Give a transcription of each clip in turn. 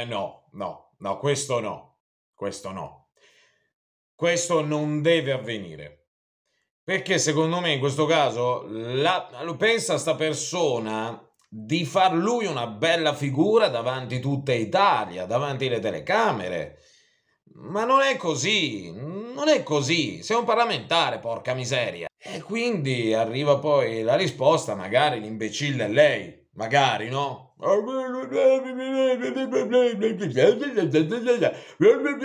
Eh, no, no, no, questo no, questo no. Questo non deve avvenire. Perché secondo me in questo caso la, lo pensa sta persona di far lui una bella figura davanti tutta Italia, davanti le telecamere. Ma non è così, non è così, sei un parlamentare, porca miseria. E quindi arriva poi la risposta, magari l'imbecille è lei magari no?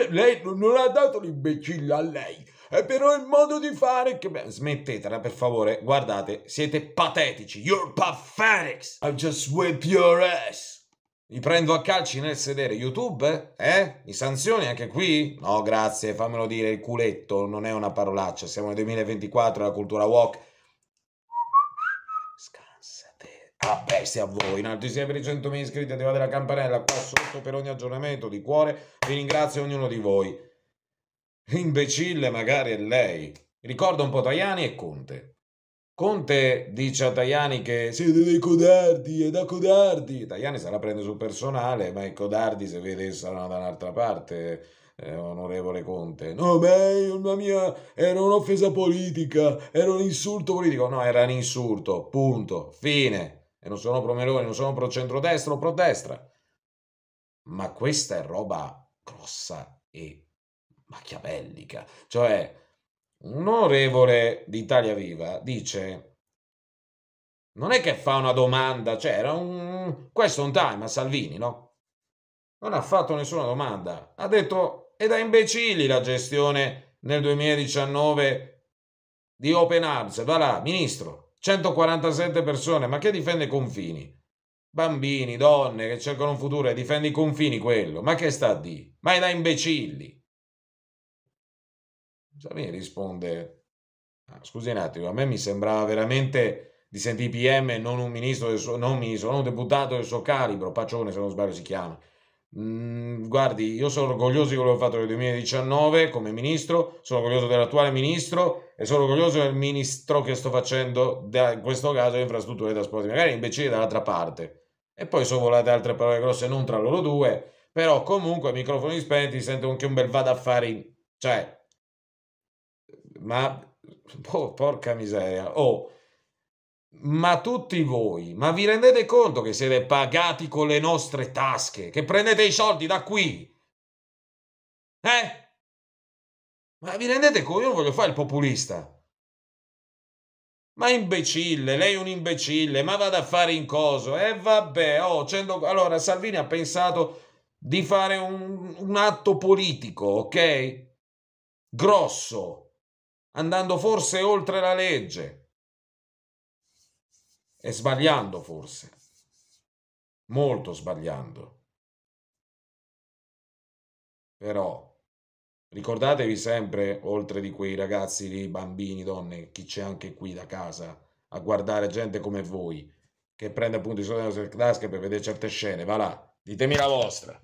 Lei non ha dato l'imbecille a lei, eh, è però il modo di fare che... smettetela per favore, guardate, siete patetici, you're pathetic, I'll just whip your ass. Mi prendo a calci nel sedere YouTube? Eh? Mi sanzioni anche qui? No, grazie, fammelo dire, il culetto non è una parolaccia, siamo nel 2024, la cultura walk a ah, bestia a voi. In alto insieme per i 100.000 iscritti, attivate la campanella qua sotto per ogni aggiornamento di cuore. Vi ringrazio ognuno di voi. Imbecille magari è lei. Ricorda un po' Tajani e Conte. Conte dice a Tajani che siete dei codardi, è da codardi. Tajani se la prende sul personale, ma i codardi se vede saranno da un'altra parte. Eh, onorevole Conte. No, beh, mamma mia, era un'offesa politica, era un insulto politico. No, era un insulto, punto, fine e non sono pro Meloni, non sono pro centrodestra o pro destra. Ma questa è roba grossa e machiavellica. Cioè, un onorevole di Italia Viva dice, non è che fa una domanda, cioè era un question time a Salvini, no? Non ha fatto nessuna domanda. Ha detto, è da imbecilli la gestione nel 2019 di Open Arms. Va là, ministro, 147 persone, ma che difende i confini? Bambini, donne che cercano un futuro e difende i confini quello, ma che sta di? Ma è da imbecilli. Gianni risponde, ah, scusi un attimo, a me mi sembrava veramente di sentire PM, non un ministro, del suo, non un ministro, non un deputato del suo calibro, Pacione se non sbaglio si chiama, Mm, guardi, io sono orgoglioso di quello che ho fatto nel 2019 come ministro, sono orgoglioso dell'attuale ministro e sono orgoglioso del ministro che sto facendo, da, in questo caso, infrastrutture e trasporti, magari imbecilli dall'altra parte. E poi sono volate altre parole grosse, non tra loro due, però comunque microfoni spenti, sento anche un bel vado a fare, cioè, ma oh, porca miseria, oh, ma tutti voi, ma vi rendete conto che siete pagati con le nostre tasche? Che prendete i soldi da qui? Eh? Ma vi rendete conto? Io non voglio fare il populista. Ma imbecille, lei è un imbecille, ma vada a fare in coso. E eh, vabbè, oh, cento... allora Salvini ha pensato di fare un, un atto politico, ok? Grosso, andando forse oltre la legge e sbagliando forse, molto sbagliando. Però ricordatevi sempre, oltre di quei ragazzi lì, bambini, donne, chi c'è anche qui da casa, a guardare gente come voi, che prende appunto i soldi dalle nostre tasche per vedere certe scene, va là, ditemi la vostra.